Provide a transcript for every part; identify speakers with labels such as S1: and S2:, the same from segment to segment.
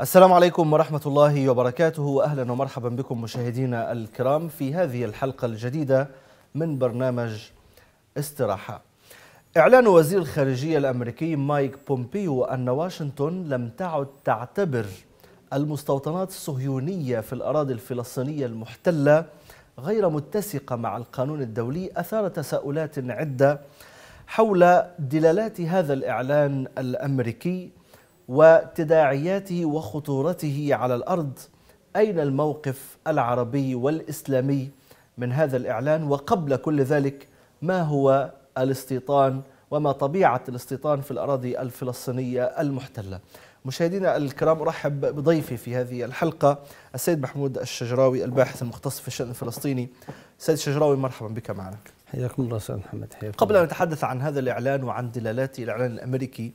S1: السلام عليكم ورحمة الله وبركاته وأهلا ومرحبا بكم مشاهدينا الكرام في هذه الحلقة الجديدة من برنامج استراحة إعلان وزير الخارجية الأمريكي مايك بومبيو أن واشنطن لم تعد تعتبر المستوطنات الصهيونية في الأراضي الفلسطينية المحتلة غير متسقة مع القانون الدولي أثار تساؤلات عدة حول دلالات هذا الإعلان الأمريكي وتداعياته وخطورته على الارض اين الموقف العربي والاسلامي من هذا الاعلان وقبل كل ذلك ما هو الاستيطان وما طبيعه الاستيطان في الاراضي الفلسطينيه المحتله مشاهدينا الكرام ارحب بضيفي في هذه الحلقه السيد محمود الشجراوي الباحث المختص في الشان الفلسطيني سيد الشجراوي مرحبا بك معنا
S2: حياكم الله استاذ محمد حياكم
S1: قبل ان نتحدث عن هذا الاعلان وعن دلالاته الاعلان الامريكي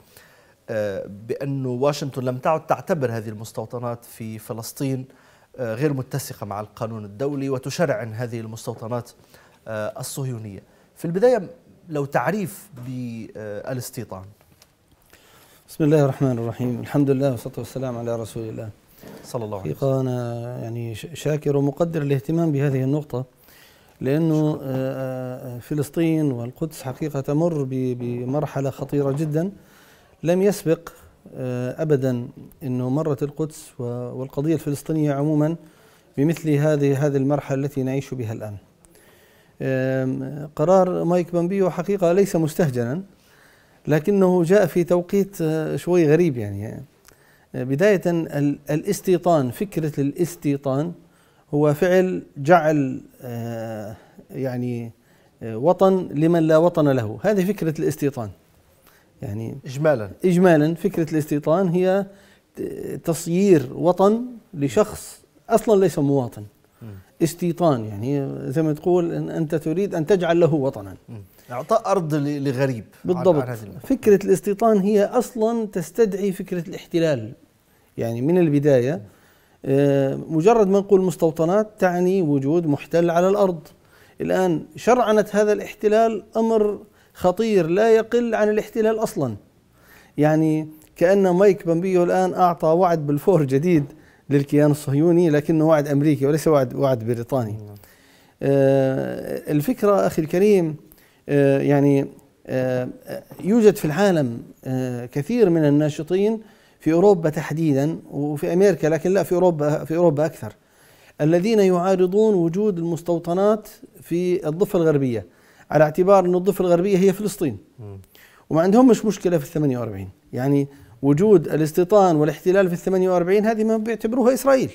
S1: آه، بأن واشنطن لم تعد تعتبر هذه المستوطنات في فلسطين آه، غير متسقة مع القانون الدولي وتشرعن هذه المستوطنات آه، الصهيونية في البداية لو تعريف
S2: بالاستيطان بسم الله الرحمن الرحيم الحمد لله والصلاة والسلام على رسول الله صلى الله عليه وسلم أنا يعني شاكر ومقدر الاهتمام بهذه النقطة لأنه فلسطين والقدس حقيقة تمر بمرحلة خطيرة جداً لم يسبق آه، ابدا انه مرت القدس والقضيه الفلسطينيه عموما بمثل هذه هذه المرحله التي نعيش بها الان. قرار مايك بامبيو حقيقه ليس مستهجنا لكنه جاء في توقيت آه، شوي غريب يعني آه، بدايه الاستيطان فكره الاستيطان هو فعل جعل يعني وطن لمن لا وطن له هذه فكره الاستيطان يعني إجمالا إجمالا فكرة الاستيطان هي تصيير وطن لشخص أصلا ليس مواطن استيطان يعني زي ما تقول إن أنت تريد أن تجعل له وطنا إعطاء أرض لغريب بالضبط فكرة الاستيطان هي أصلا تستدعي فكرة الاحتلال يعني من البداية آه، مجرد ما نقول مستوطنات تعني وجود محتل على الأرض الآن شرعنة هذا الاحتلال أمر خطير لا يقل عن الاحتلال أصلا يعني كأن مايك بامبيو الآن أعطى وعد بالفور جديد للكيان الصهيوني لكنه وعد أمريكي وليس وعد وعد بريطاني آه الفكرة أخي الكريم آه يعني آه يوجد في العالم آه، كثير من الناشطين في أوروبا تحديدا وفي أمريكا لكن لا في أوروبا في أوروبا أكثر الذين يعارضون وجود المستوطنات في الضفة الغربية على اعتبار أن الضفة الغربية هي فلسطين وما عندهم مش مشكلة في الثمانية واربعين يعني وجود الاستيطان والاحتلال في الثمانية واربعين هذه ما بيعتبروها إسرائيل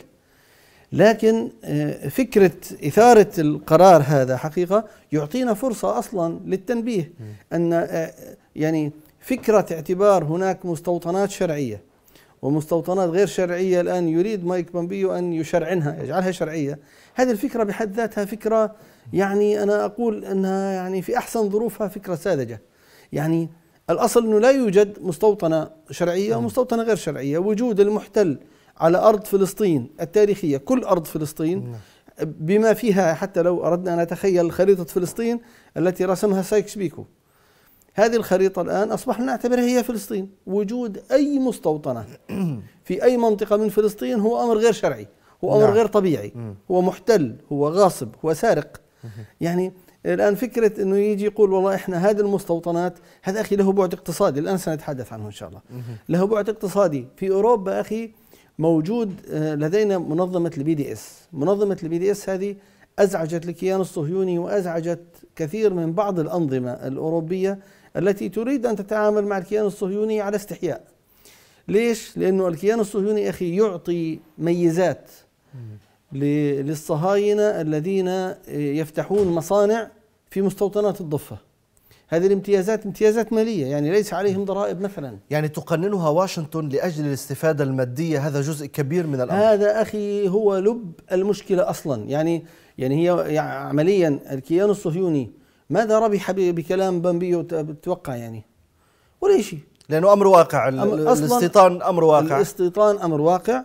S2: لكن آه، فكرة إثارة القرار هذا حقيقة يعطينا فرصة أصلا للتنبيه أن آه، يعني فكرة اعتبار هناك مستوطنات شرعية ومستوطنات غير شرعية الآن يريد مايك بومبيو أن يشرعنها يجعلها شرعية هذه الفكرة بحد ذاتها فكرة يعني أنا أقول أنها يعني في أحسن ظروفها فكرة ساذجة يعني الأصل أنه لا يوجد مستوطنة شرعية نعم. ومستوطنة غير شرعية وجود المحتل على أرض فلسطين التاريخية كل أرض فلسطين نعم. بما فيها حتى لو أردنا أن نتخيل خريطة فلسطين التي رسمها سايكس بيكو هذه الخريطة الآن أصبحنا نعتبرها هي فلسطين وجود أي مستوطنة في أي منطقة من فلسطين هو أمر غير شرعي هو أمر نعم. غير طبيعي هو محتل هو غاصب هو سارق يعني الان فكره انه يجي يقول والله احنا هذه المستوطنات هذا اخي له بعد اقتصادي الان سنتحدث عنه ان شاء الله له بعد اقتصادي في اوروبا اخي موجود آه، لدينا منظمه البي دي اس منظمه البي دي اس هذه ازعجت الكيان الصهيوني وازعجت كثير من بعض الانظمه الاوروبيه التي تريد ان تتعامل مع الكيان الصهيوني على استحياء ليش لانه الكيان الصهيوني اخي يعطي ميزات للصهاينة الذين آه، يفتحون مصانع في مستوطنات الضفة هذه الامتيازات امتيازات مالية يعني ليس عليهم ضرائب مثلا يعني تقننها واشنطن لأجل الاستفادة المادية هذا جزء كبير من الأمر هذا أخي هو لب المشكلة أصلا يعني يعني هي يعني عمليا الكيان الصهيوني ماذا ربح بكلام بامبيو تتوقع يعني ولا شيء لأنه أمر واقع أم الاستيطان أمر واقع الاستيطان أمر واقع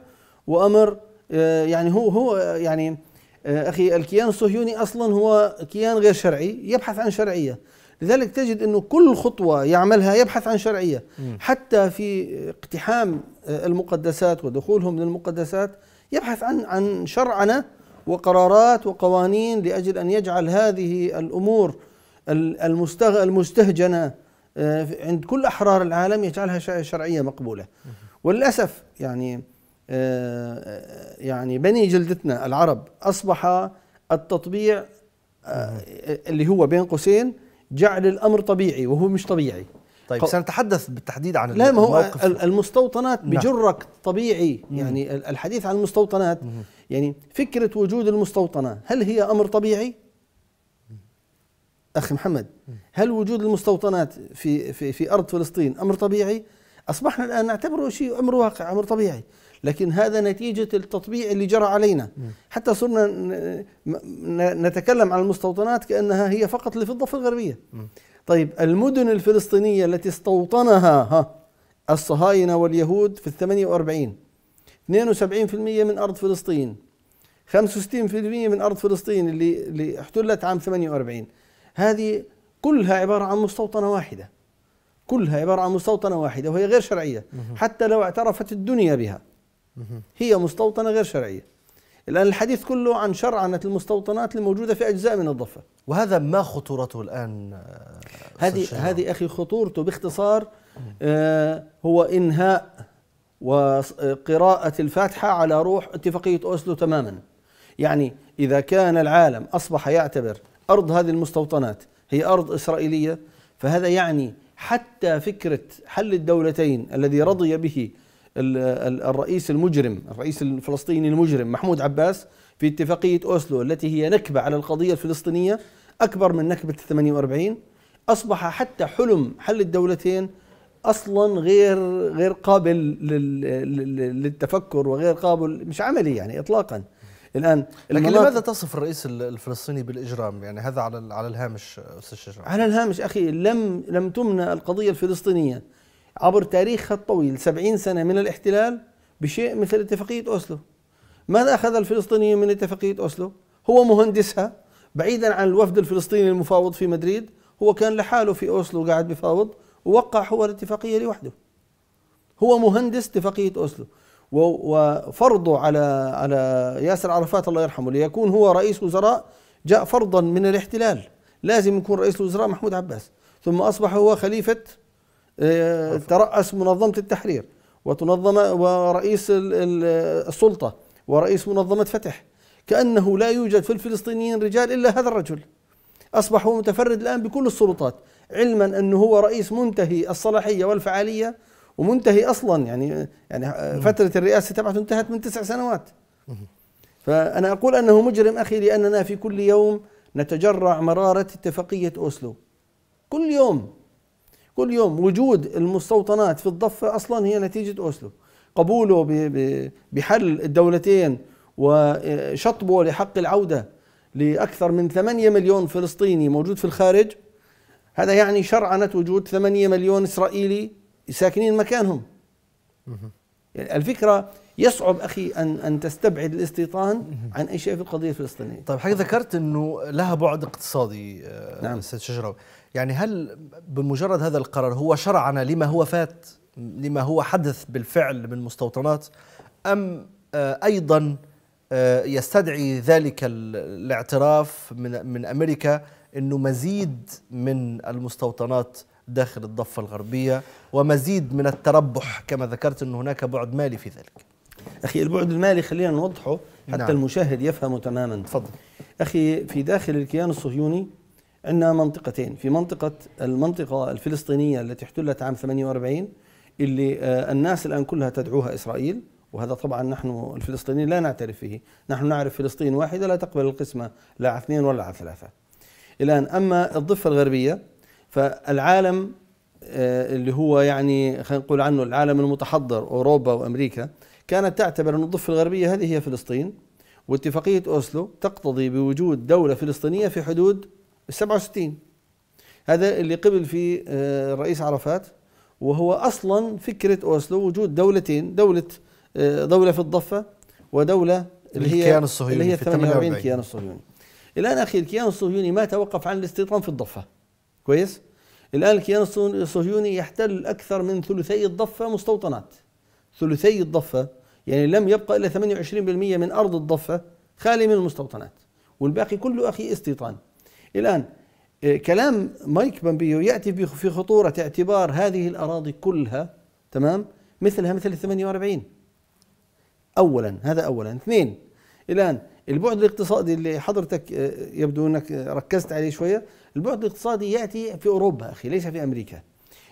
S2: وأمر آه، يعني هو هو آه، يعني آه، اخي الكيان الصهيوني اصلا هو كيان غير شرعي يبحث عن شرعيه لذلك تجد انه كل خطوه يعملها يبحث عن شرعيه حتى في اقتحام المقدسات ودخولهم للمقدسات يبحث عن عن شرعنه وقرارات وقوانين لاجل ان يجعل هذه الامور المستهجنه عند كل احرار العالم يجعلها شرعيه مقبوله وللاسف يعني آه، يعني بني جلدتنا العرب أصبح التطبيع آه، اللي هو بين قوسين جعل الأمر طبيعي وهو مش طبيعي طيب سنتحدث بالتحديد عن لا ما هو المستوطنات نعم. بجرك طبيعي يعني الحديث عن المستوطنات مم. يعني فكرة وجود المستوطنة هل هي أمر طبيعي؟ أخي محمد هل وجود المستوطنات في في في أرض فلسطين أمر طبيعي؟ أصبحنا الآن نعتبره شيء أمر واقع أمر طبيعي لكن هذا نتيجة التطبيع اللي جرى علينا حتى صرنا نتكلم عن المستوطنات كأنها هي فقط اللي في الضفة الغربية طيب المدن الفلسطينية التي استوطنها ها الصهاينة واليهود في الثمانية وأربعين 72% من أرض فلسطين 65% من أرض فلسطين اللي اللي احتلت عام 48 هذه كلها عبارة عن مستوطنة واحدة كلها عبارة عن مستوطنة واحدة وهي غير شرعية حتى لو اعترفت الدنيا بها هي مستوطنة غير شرعية الآن الحديث كله عن شرعنة المستوطنات الموجودة في أجزاء من الضفة وهذا ما خطورته الآن هذه هذه أخي خطورته باختصار آه هو إنهاء وقراءة الفاتحة على روح اتفاقية أوسلو تماما يعني إذا كان العالم أصبح يعتبر أرض هذه المستوطنات هي أرض إسرائيلية فهذا يعني حتى فكرة حل الدولتين الذي رضي به الرئيس المجرم الرئيس الفلسطيني المجرم محمود عباس في اتفاقية أوسلو التي هي نكبة على القضية الفلسطينية أكبر من نكبة 48 أصبح حتى حلم حل الدولتين اصلا غير غير قابل للتفكر وغير قابل مش عملي يعني اطلاقا الان لكن لماذا تصف
S1: الرئيس الفلسطيني بالاجرام؟ يعني هذا على على الهامش استاذ شجاع
S2: على الهامش اخي لم لم تمنى القضيه الفلسطينيه عبر تاريخها الطويل 70 سنه من الاحتلال بشيء مثل اتفاقيه اوسلو. ماذا اخذ الفلسطينيون من اتفاقيه اوسلو؟ هو مهندسها بعيدا عن الوفد الفلسطيني المفاوض في مدريد هو كان لحاله في اوسلو قاعد بفاوض ووقع هو الاتفاقيه لوحده. هو مهندس اتفاقيه اوسلو. وفرضه على على ياسر عرفات الله يرحمه ليكون هو رئيس وزراء جاء فرضا من الاحتلال لازم يكون رئيس الوزراء محمود عباس ثم أصبح هو خليفة آه، ترأس منظمة التحرير وتنظم ورئيس السلطة ورئيس منظمة فتح كأنه لا يوجد في الفلسطينيين رجال إلا هذا الرجل أصبح هو متفرد الآن بكل السلطات علما أنه هو رئيس منتهي الصلاحية والفعالية ومنتهي اصلا يعني يعني فتره الرئاسه تبعته انتهت من تسع سنوات فانا اقول انه مجرم اخي لاننا في كل يوم نتجرع مراره اتفاقيه اوسلو كل يوم كل يوم وجود المستوطنات في الضفه اصلا هي نتيجه اوسلو قبوله بحل الدولتين وشطبه لحق العوده لاكثر من 8 مليون فلسطيني موجود في الخارج هذا يعني شرعنه وجود 8 مليون اسرائيلي ساكنين مكانهم يعني الفكره يصعب اخي ان ان تستبعد الاستيطان عن اي شيء في القضيه الفلسطينيه. طيب حضرتك ذكرت انه
S1: لها بعد اقتصادي آه، نعم استاذ شجرة يعني هل بمجرد هذا القرار هو شرعنا لما هو فات لما هو حدث بالفعل من مستوطنات ام آه، ايضا آه، يستدعي ذلك الاعتراف من من امريكا انه مزيد من المستوطنات داخل الضفة الغربية ومزيد من التربح كما ذكرت أن هناك بعد مالي في ذلك
S2: أخي البعد المالي خلينا نوضحه حتى نعم. المشاهد يفهمه تماما تفضل أخي في داخل الكيان الصهيوني عندنا منطقتين في منطقة المنطقة الفلسطينية التي احتلت عام 48 اللي آه، الناس الآن كلها تدعوها إسرائيل وهذا طبعا نحن الفلسطينيين لا نعترف فيه نحن نعرف فلسطين واحدة لا تقبل القسمة لا على اثنين ولا على ثلاثة الآن أما الضفة الغربية فالعالم آه، اللي هو يعني خلينا نقول عنه العالم المتحضر اوروبا وامريكا كانت تعتبر ان الضفه الغربيه هذه هي فلسطين واتفاقيه اوسلو تقتضي بوجود دوله فلسطينيه في حدود ال 67 هذا اللي قبل فيه آه، الرئيس عرفات وهو اصلا فكره اوسلو وجود دولتين دوله آه، دوله في الضفه ودوله اللي هي الكيان الصهيوني اللي هي 48 كيان الصهيوني الان اخي الكيان الصهيوني ما توقف عن الاستيطان في الضفه كويس الآن الكيان الصهيوني يحتل أكثر من ثلثي الضفة مستوطنات ثلثي الضفة يعني لم يبقى إلا 28% من أرض الضفة خالي من المستوطنات والباقي كله أخي استيطان الآن آه، كلام مايك بامبيو يأتي في خطورة اعتبار هذه الأراضي كلها تمام مثلها مثل ال 48 أولا هذا أولا اثنين الآن البعد الاقتصادي اللي حضرتك آه، يبدو انك ركزت عليه شويه البعد الاقتصادي ياتي في اوروبا اخي ليس في امريكا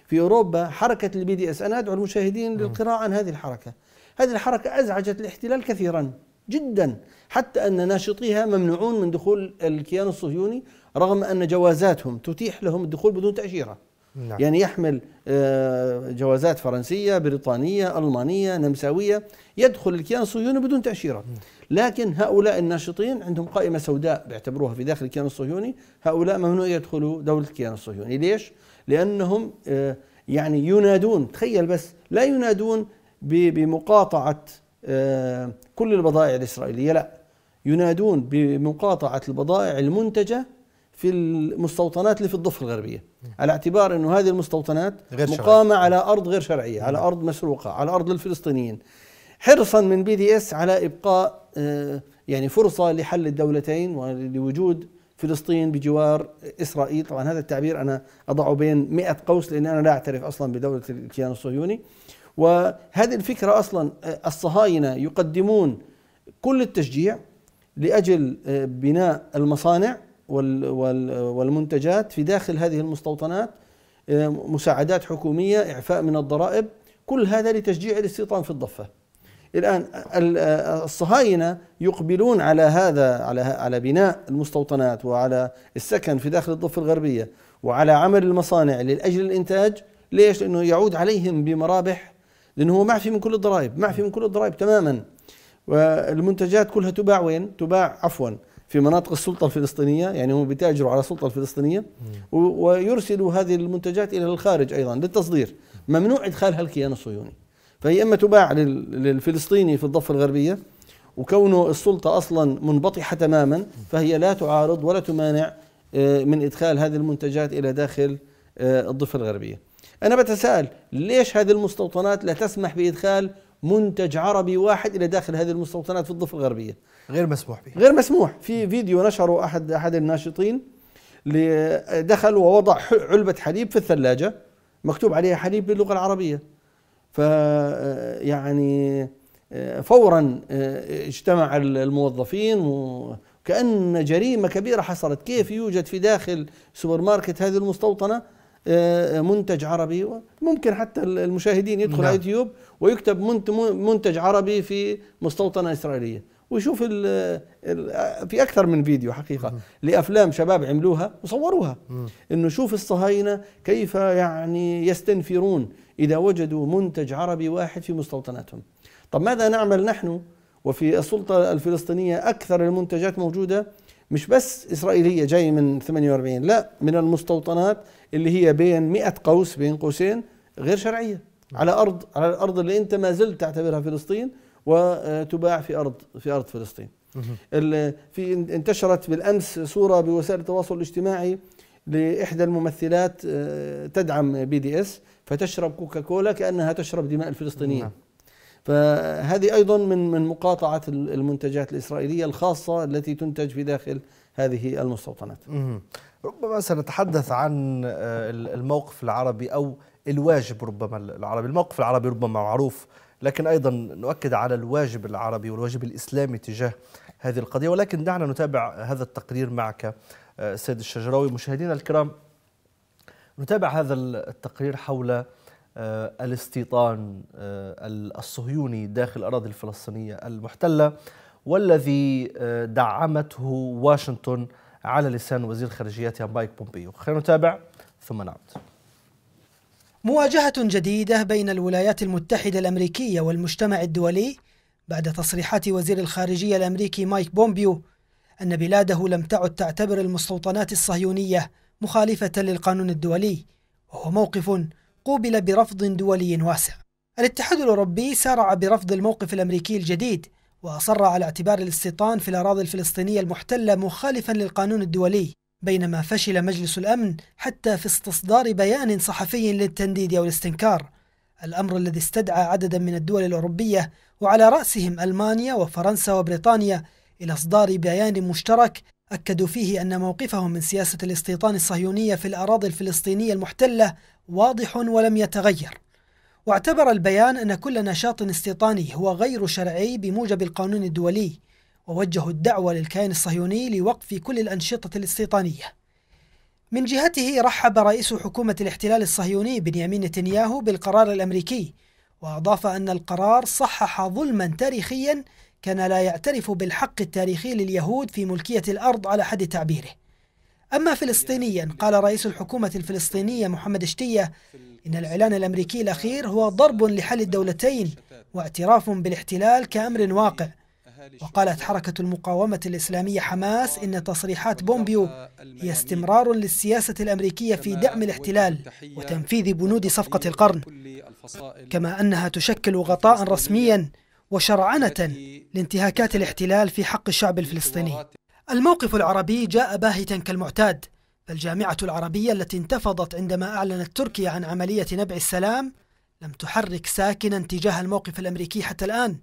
S2: في اوروبا حركه البي دي اس انا ادعو المشاهدين للقراءه عن هذه الحركه هذه الحركه ازعجت الاحتلال كثيرا جدا حتى ان ناشطيها ممنوعون من دخول الكيان الصهيوني رغم ان جوازاتهم تتيح لهم الدخول بدون تاشيره نعم. يعني يحمل آه، جوازات فرنسية بريطانية ألمانية نمساوية يدخل الكيان الصهيوني بدون تأشيرة نعم. لكن هؤلاء الناشطين عندهم قائمة سوداء بيعتبروها في داخل الكيان الصهيوني هؤلاء ممنوع يدخلوا دولة الكيان الصهيوني ليش؟ لأنهم آه، يعني ينادون تخيل بس لا ينادون بمقاطعة آه، كل البضائع الإسرائيلية لا ينادون بمقاطعة البضائع المنتجة في المستوطنات اللي في الضفه الغربيه على اعتبار انه هذه المستوطنات غير مقامه شرعية. على ارض غير شرعيه على ارض مسروقه على ارض للفلسطينيين حرصا من بي دي اس على ابقاء آه، يعني فرصه لحل الدولتين ولوجود فلسطين بجوار اسرائيل طبعا هذا التعبير انا اضعه بين 100 قوس لان انا لا اعترف اصلا بدوله الكيان الصهيوني وهذه الفكره اصلا آه، الصهاينه يقدمون كل التشجيع لاجل آه، بناء المصانع والمنتجات في داخل هذه المستوطنات آه، مساعدات حكومية إعفاء من الضرائب كل هذا لتشجيع الاستيطان في الضفة الآن آه، الصهاينة يقبلون على هذا على على بناء المستوطنات وعلى السكن في داخل الضفة الغربية وعلى عمل المصانع لأجل الإنتاج ليش؟ لأنه يعود عليهم بمرابح لأنه هو معفي من كل الضرائب معفي من كل الضرائب تماما والمنتجات كلها تباع وين؟ تباع عفوا في مناطق السلطة الفلسطينية يعني هم بتاجروا على السلطة الفلسطينية ويرسلوا هذه المنتجات إلى الخارج أيضا للتصدير ممنوع إدخالها الكيان الصهيوني فهي إما تباع للفلسطيني في الضفة الغربية وكونه السلطة أصلا منبطحة تماما فهي لا تعارض ولا تمانع آه، من إدخال هذه المنتجات إلى داخل آه، الضفة الغربية أنا بتساءل ليش هذه المستوطنات لا تسمح بإدخال منتج عربي واحد إلى داخل هذه المستوطنات في الضفة الغربية غير مسموح به غير مسموح في فيديو نشره احد احد الناشطين دخل ووضع علبه حليب في الثلاجه مكتوب عليها حليب باللغه العربيه ف يعني فورا اجتمع الموظفين وكأن جريمة كبيرة حصلت كيف يوجد في داخل سوبر ماركت هذه المستوطنة منتج عربي ممكن حتى المشاهدين يدخل على نعم. يوتيوب ويكتب منتج عربي في مستوطنة إسرائيلية ويشوف في اكثر من فيديو حقيقه لافلام شباب عملوها وصوروها انه شوف الصهاينه كيف يعني يستنفرون اذا وجدوا منتج عربي واحد في مستوطناتهم طب ماذا نعمل نحن وفي السلطه الفلسطينيه اكثر المنتجات موجوده مش بس اسرائيليه جاي من 48 لا من المستوطنات اللي هي بين 100 قوس بين قوسين غير شرعيه على ارض على الارض اللي انت ما زلت تعتبرها فلسطين وتباع في ارض في ارض فلسطين. في انتشرت بالامس صوره بوسائل التواصل الاجتماعي لاحدى الممثلات آه، تدعم بي دي اس فتشرب كوكا كولا كانها تشرب دماء الفلسطينيين. نعم. فهذه ايضا من من مقاطعه المنتجات الاسرائيليه الخاصه التي تنتج في داخل هذه المستوطنات.
S1: ربما سنتحدث عن آه، الموقف العربي او الواجب ربما العربي، الموقف العربي ربما معروف لكن أيضا نؤكد على الواجب العربي والواجب الإسلامي تجاه هذه القضية ولكن دعنا نتابع هذا التقرير معك آه، سيد الشجراوي مشاهدينا الكرام نتابع هذا التقرير حول آه، الاستيطان آه، الصهيوني داخل الأراضي الفلسطينية المحتلة والذي دعمته واشنطن على لسان وزير خارجيتها مايك بومبيو خلينا نتابع ثم نعود
S3: مواجهة جديدة بين الولايات المتحدة الأمريكية والمجتمع الدولي بعد تصريحات وزير الخارجية الأمريكي مايك بومبيو أن بلاده لم تعد تعتبر المستوطنات الصهيونية مخالفة للقانون الدولي وهو موقف قوبل برفض دولي واسع الاتحاد الأوروبي سارع برفض الموقف الأمريكي الجديد وأصر على اعتبار الاستيطان في الأراضي الفلسطينية المحتلة مخالفا للقانون الدولي بينما فشل مجلس الأمن حتى في استصدار بيان صحفي للتنديد أو الاستنكار الأمر الذي استدعى عددا من الدول الأوروبية وعلى رأسهم ألمانيا وفرنسا وبريطانيا إلى إصدار بيان مشترك أكدوا فيه أن موقفهم من سياسة الاستيطان الصهيونية في الأراضي الفلسطينية المحتلة واضح ولم يتغير واعتبر البيان أن كل نشاط استيطاني هو غير شرعي بموجب القانون الدولي ووجهوا الدعوة للكيان الصهيوني لوقف كل الأنشطة الاستيطانية. من جهته رحب رئيس حكومة الاحتلال الصهيوني بنيامين نتنياهو بالقرار الأمريكي، وأضاف أن القرار صحح ظلما تاريخيا كان لا يعترف بالحق التاريخي لليهود في ملكية الأرض على حد تعبيره. أما فلسطينيا قال رئيس الحكومة الفلسطينية محمد شتية إن الإعلان الأمريكي الأخير هو ضرب لحل الدولتين واعتراف بالاحتلال كأمر واقع وقالت حركة المقاومة الإسلامية حماس إن تصريحات بومبيو هي استمرار للسياسة الأمريكية في دعم الاحتلال وتنفيذ بنود صفقة القرن كما أنها تشكل غطاء رسميا وشرعنة لانتهاكات الاحتلال في حق الشعب الفلسطيني الموقف العربي جاء باهتا كالمعتاد فالجامعة العربية التي انتفضت عندما أعلنت تركيا عن عملية نبع السلام لم تحرك ساكنا تجاه الموقف الأمريكي حتى الآن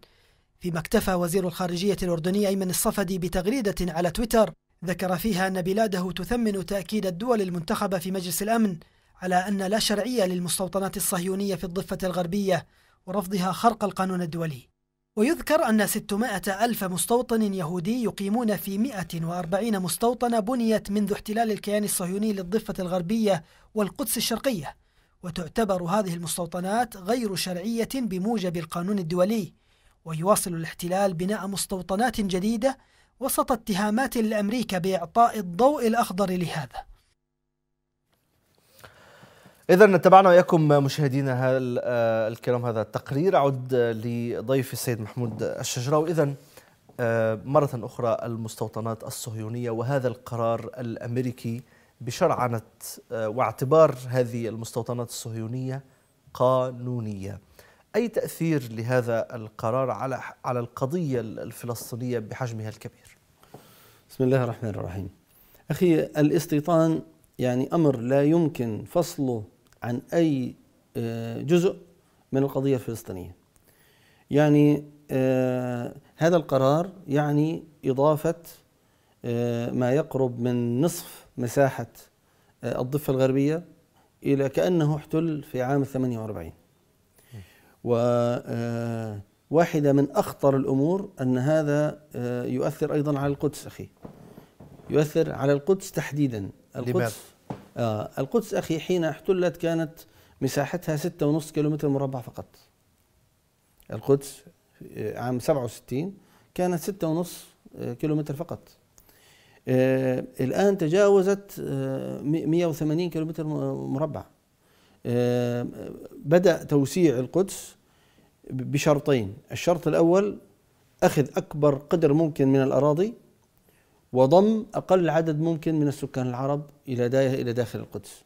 S3: فيما اكتفى وزير الخارجية الأردني أيمن الصفدي بتغريدة على تويتر ذكر فيها أن بلاده تثمن تأكيد الدول المنتخبة في مجلس الأمن على أن لا شرعية للمستوطنات الصهيونية في الضفة الغربية ورفضها خرق القانون الدولي ويذكر أن 600 ألف مستوطن يهودي يقيمون في 140 مستوطنة بنيت منذ احتلال الكيان الصهيوني للضفة الغربية والقدس الشرقية وتعتبر هذه المستوطنات غير شرعية بموجب القانون الدولي ويواصل الاحتلال بناء مستوطنات جديدة وسط اتهامات لأمريكا بإعطاء الضوء الأخضر لهذا
S1: إذا تابعنا وإياكم مشاهدينا آه، الكرام هذا التقرير أعود لضيف السيد محمود الشجراوي إذا آه، مرة أخرى المستوطنات الصهيونية وهذا القرار الأمريكي بشرعنة آه، واعتبار هذه المستوطنات الصهيونية قانونية أي تأثير لهذا القرار على على
S2: القضية الفلسطينية بحجمها الكبير؟ بسم الله الرحمن الرحيم. أخي الاستيطان يعني أمر لا يمكن فصله عن أي آه، جزء من القضية الفلسطينية. يعني آه، هذا القرار يعني إضافة آه، ما يقرب من نصف مساحة الضفة الغربية إلى كأنه احتل في عام 48 وواحدة آه، من أخطر الأمور أن هذا آه، يؤثر أيضا على القدس أخي يؤثر على القدس تحديدا القدس آه القدس أخي حين احتلت كانت مساحتها ستة ونص كيلومتر مربع فقط القدس آه، عام 67 كانت ستة ونص كيلومتر فقط الآن تجاوزت 180 كيلومتر مربع آه، بدأ توسيع القدس بشرطين الشرط الأول أخذ أكبر قدر ممكن من الأراضي وضم أقل عدد ممكن من السكان العرب إلى إلى داخل القدس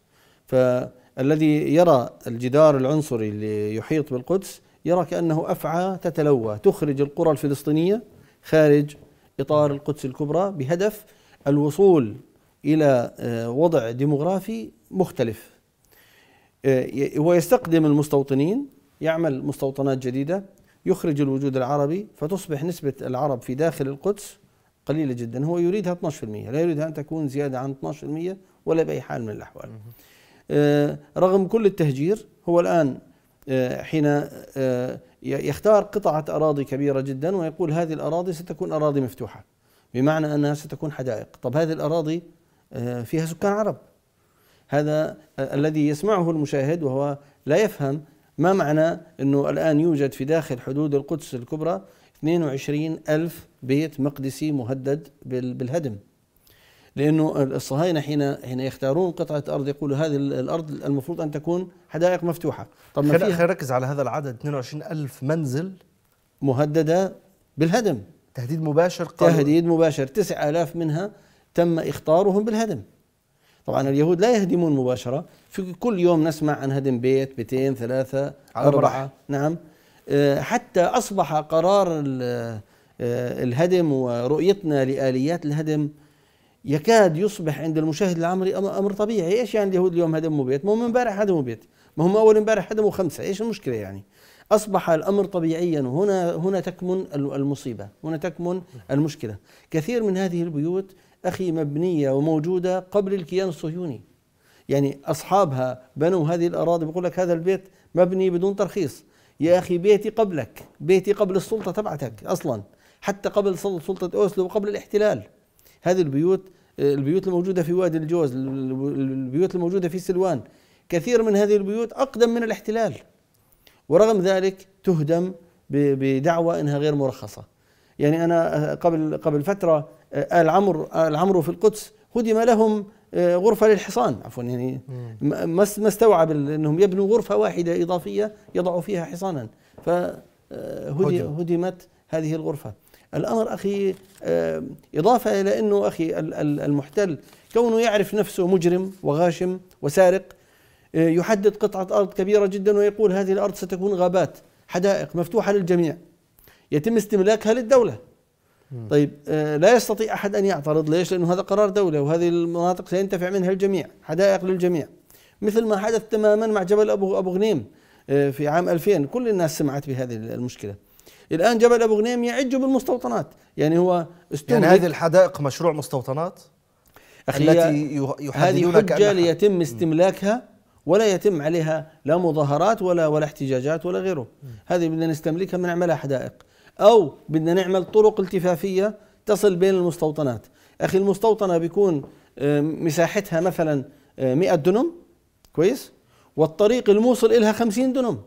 S2: فالذي يرى الجدار العنصري اللي يحيط بالقدس يرى كأنه أفعى تتلوى تخرج القرى الفلسطينية خارج إطار القدس الكبرى بهدف الوصول إلى آه، وضع ديموغرافي مختلف آه، هو يستقدم المستوطنين يعمل مستوطنات جديدة يخرج الوجود العربي فتصبح نسبة العرب في داخل القدس قليلة جدا هو يريدها 12% لا يريدها أن تكون زيادة عن 12% ولا بأي حال من الأحوال آه، رغم كل التهجير هو الآن آه، حين يختار قطعة أراضي كبيرة جدا ويقول هذه الأراضي ستكون أراضي مفتوحة بمعنى أنها ستكون حدائق طب هذه الأراضي فيها سكان عرب هذا الذي يسمعه المشاهد وهو لا يفهم ما معنى أنه الآن يوجد في داخل حدود القدس الكبرى 22 ألف بيت مقدسي مهدد بالهدم لأنه الصهاينة حين حين يختارون قطعة أرض يقولوا هذه الأرض المفروض أن تكون حدائق مفتوحة طب ما فيها ركز على هذا العدد 22 ألف منزل مهددة بالهدم تهديد مباشر قالوا. تهديد مباشر 9000 منها تم إخطارهم بالهدم طبعا اليهود لا يهدمون مباشرة في كل يوم نسمع عن هدم بيت بيتين ثلاثة أربعة نعم آه، حتى أصبح قرار آه، الهدم ورؤيتنا لآليات الهدم يكاد يصبح عند المشاهد العمري امر طبيعي، ايش يعني اليهود اليوم هدموا بيت؟ ما هم امبارح هدموا بيت، ما هم اول امبارح هدموا خمسه، ايش المشكله يعني؟ اصبح الامر طبيعيا وهنا هنا تكمن المصيبه، هنا تكمن المشكله، كثير من هذه البيوت أخي مبنية وموجودة قبل الكيان الصهيوني يعني أصحابها بنوا هذه الأراضي بيقول لك هذا البيت مبني بدون ترخيص يا أخي بيتي قبلك بيتي قبل السلطة تبعتك أصلا حتى قبل سلطة أوسلو وقبل الاحتلال هذه البيوت البيوت الموجودة في وادي الجوز البيوت الموجودة في سلوان كثير من هذه البيوت أقدم من الاحتلال ورغم ذلك تهدم بدعوى أنها غير مرخصة يعني أنا آه، قبل قبل فترة آه، آل عمرو آه، آل عمرو في القدس هدم لهم غرفة للحصان عفوا يعني ما ما استوعب أنهم يبنوا غرفة واحدة إضافية يضعوا فيها حصانا فهدمت هذه الغرفة الأمر أخي إضافة إلى أنه أخي المحتل كونه يعرف نفسه مجرم وغاشم وسارق يحدد قطعة أرض كبيرة جدا ويقول هذه الأرض ستكون غابات حدائق مفتوحة للجميع يتم استملاكها للدولة طيب آه، لا يستطيع أحد أن يعترض ليش؟ لأنه هذا قرار دولة وهذه المناطق سينتفع منها الجميع حدائق للجميع مثل ما حدث تماما مع جبل أبو, أبو غنيم آه، في عام 2000 كل الناس سمعت بهذه المشكلة الآن جبل أبو غنيم يعج بالمستوطنات يعني هو يعني هذه الحدائق مشروع مستوطنات؟
S1: أخي التي هذه حجة ليتم
S2: استملاكها ولا يتم عليها لا مظاهرات ولا ولا احتجاجات ولا غيره هذه بدنا نستملكها بنعملها حدائق او بدنا نعمل طرق التفافيه تصل بين المستوطنات اخي المستوطنه بيكون آه، مساحتها مثلا 100 آه، دنم كويس والطريق الموصل إلها 50 دنم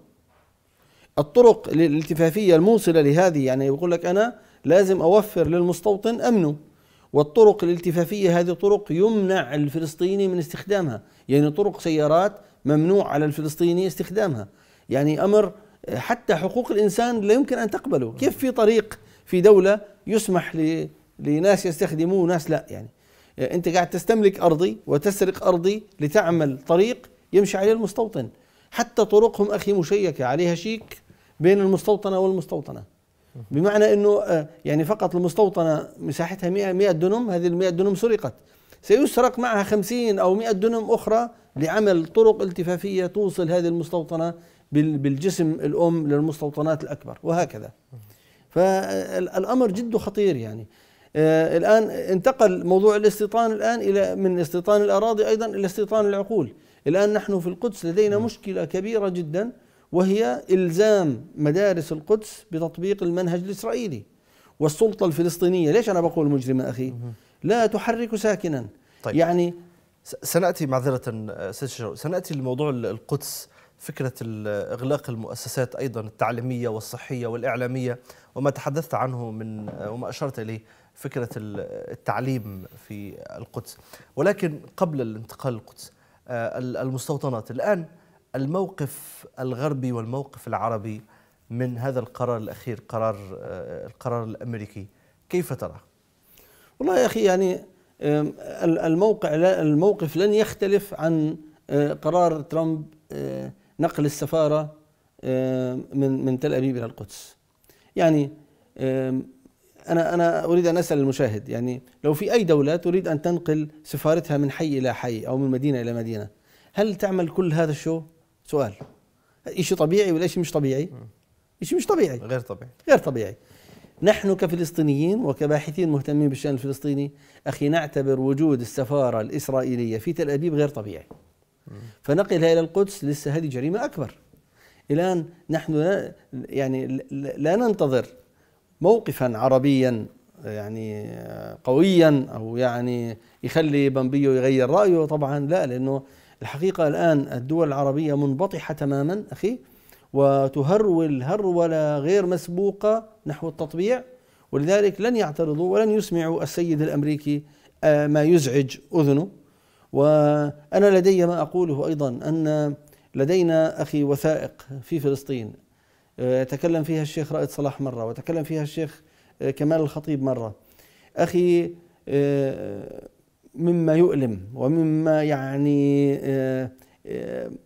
S2: الطرق الالتفافيه الموصله لهذه يعني بقول لك انا لازم اوفر للمستوطن امنه والطرق الالتفافيه هذه طرق يمنع الفلسطيني من استخدامها يعني طرق سيارات ممنوع على الفلسطيني استخدامها يعني امر حتى حقوق الانسان لا يمكن ان تقبله، كيف في طريق في دوله يسمح لناس يستخدموه وناس لا يعني آه، انت قاعد تستملك ارضي وتسرق ارضي لتعمل طريق يمشي عليه المستوطن، حتى طرقهم اخي مشيكه عليها شيك بين المستوطنه والمستوطنه. بمعنى انه آه، يعني فقط المستوطنه مساحتها 100 100 دنم هذه ال 100 دنم سرقت سيسرق معها 50 او 100 دنم اخرى لعمل طرق التفافيه توصل هذه المستوطنه بالجسم الأم للمستوطنات الأكبر وهكذا فالأمر جد خطير يعني آه، الآن انتقل موضوع الاستيطان الآن إلى من استيطان الأراضي أيضا إلى استيطان العقول الآن نحن في القدس لدينا نعم. مشكلة كبيرة جدا وهي إلزام مدارس القدس بتطبيق المنهج الإسرائيلي والسلطة الفلسطينية ليش أنا بقول مجرمة أخي لا تحرك ساكنا طيب. يعني سناتي معذره آه، سناتي لموضوع القدس فكرة
S1: إغلاق المؤسسات أيضا التعليمية والصحية والإعلامية وما تحدثت عنه من وما أشرت إليه فكرة التعليم في القدس ولكن قبل الانتقال للقدس آه، المستوطنات الآن الموقف الغربي والموقف العربي من هذا القرار الأخير قرار آه، القرار
S2: الأمريكي كيف ترى؟ والله يا أخي يعني الموقع الموقف لن يختلف عن آه، قرار ترامب نقل السفارة آه، من من تل أبيب إلى القدس يعني آه، أنا أنا أريد أن أسأل المشاهد يعني لو في أي دولة تريد أن تنقل سفارتها من حي إلى حي أو من مدينة إلى مدينة هل تعمل كل هذا الشو؟ سؤال إشي طبيعي ولا إشي مش طبيعي؟ إشي مش طبيعي غير طبيعي غير طبيعي نحن كفلسطينيين وكباحثين مهتمين بالشأن الفلسطيني أخي نعتبر وجود السفارة الإسرائيلية في تل أبيب غير طبيعي فنقلها إلى القدس لسه هذه جريمة أكبر الان نحن لا يعني لا ننتظر موقفا عربيا يعني قويا او يعني يخلي بامبيو يغير رايه طبعا لا لانه الحقيقه الان الدول العربيه منبطحه تماما اخي وتهرول هروله غير مسبوقه نحو التطبيع ولذلك لن يعترضوا ولن يسمعوا السيد الامريكي آه، ما يزعج اذنه وأنا لدي ما أقوله أيضا أن لدينا أخي وثائق في فلسطين آه، تكلم فيها الشيخ رائد صلاح مرة وتكلم فيها الشيخ آه، كمال الخطيب مرة أخي آه، مما يؤلم ومما يعني